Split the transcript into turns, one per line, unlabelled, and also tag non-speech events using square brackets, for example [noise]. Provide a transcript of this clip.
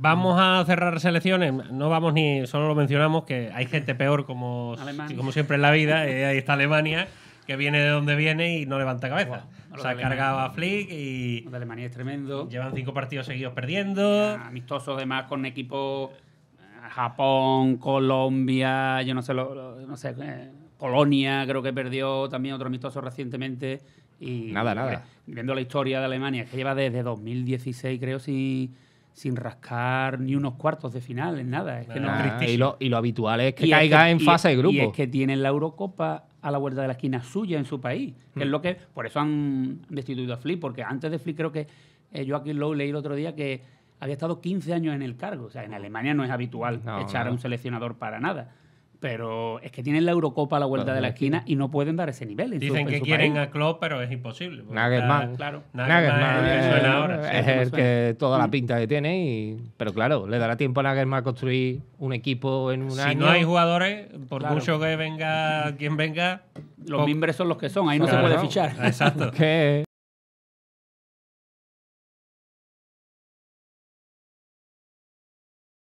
Vamos a cerrar selecciones, no vamos ni, solo lo mencionamos, que hay gente peor como, como siempre en la vida, [laughs] eh, ahí está Alemania, que viene de donde viene y no levanta cabeza. o sea, cargaba a Flick y... Alemania es tremendo. Llevan cinco partidos seguidos perdiendo. Amistosos
además con equipos eh, Japón, Colombia, yo no sé, lo, sé eh, Polonia creo que perdió también otro amistoso recientemente. Y, nada, nada. Viendo la historia de Alemania, que lleva desde 2016 creo, si sin rascar ni unos cuartos de final, nada. Es que no es ah, y, lo, y, lo, habitual es que caiga en fase de grupo. Y es que tienen la Eurocopa a la vuelta de la esquina suya en su país. Que es mm. lo que, por eso han destituido a Flick, porque antes de Flick creo que yo eh, aquí lo leí el otro día que había estado 15 años en el cargo. O sea, en Alemania no es habitual echar a un seleccionador para nada pero es que tienen la Eurocopa a la vuelta de la esquina y no pueden dar ese nivel. Dicen que quieren
a Klopp, pero es imposible. Nagelman. Claro, Nagelman es, el, que,
es el toda la pinta que tiene, y, pero claro, le dará tiempo a a construir un equipo en un si año. Si no hay
jugadores, por mucho que venga quien venga. Los mimbres son los que son, ahí no se puede fichar. Exacto.
[laughs]